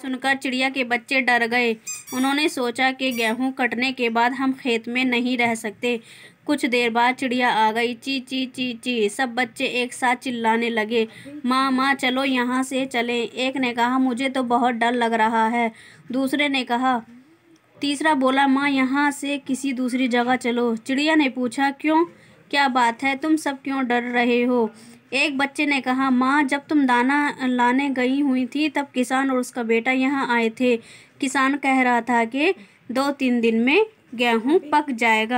सुनकर चिड़िया के बच्चे डर गए उन्होंने सोचा कि गेहूं कटने के बाद हम खेत में नहीं रह सकते कुछ देर बाद चिड़िया आ गई ची ची ची ची सब बच्चे एक साथ चिल्लाने लगे माँ माँ चलो यहाँ से चलें एक ने कहा मुझे तो बहुत डर लग रहा है दूसरे ने कहा तीसरा बोला माँ यहाँ से किसी दूसरी जगह चलो चिड़िया ने पूछा क्यों क्या बात है तुम सब क्यों डर रहे हो एक बच्चे ने कहा माँ जब तुम दाना लाने गई हुई थी तब किसान और उसका बेटा यहाँ आए थे किसान कह रहा था कि दो तीन दिन में गेहूँ पक जाएगा